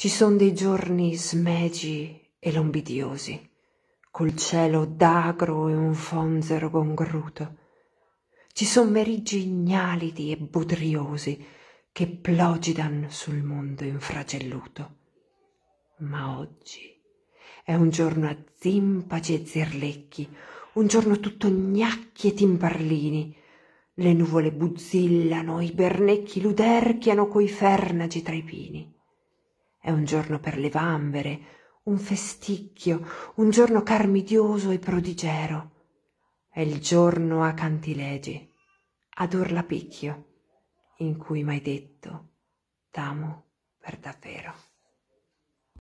Ci sono dei giorni smegi e lombidiosi, col cielo d'agro e un fonzero gongruto. Ci son meriggi ignalidi e budriosi che plogidan sul mondo infragelluto. Ma oggi è un giorno a zimpaci e zirlecchi, un giorno tutto gnacchi e timparlini. Le nuvole buzzillano, i bernecchi luderchiano coi fernagi tra i pini è un giorno per le vanvere un festicchio un giorno carmidioso e prodigero è il giorno a cantilegi ad urlapicchio, in cui m'hai detto t'amo per davvero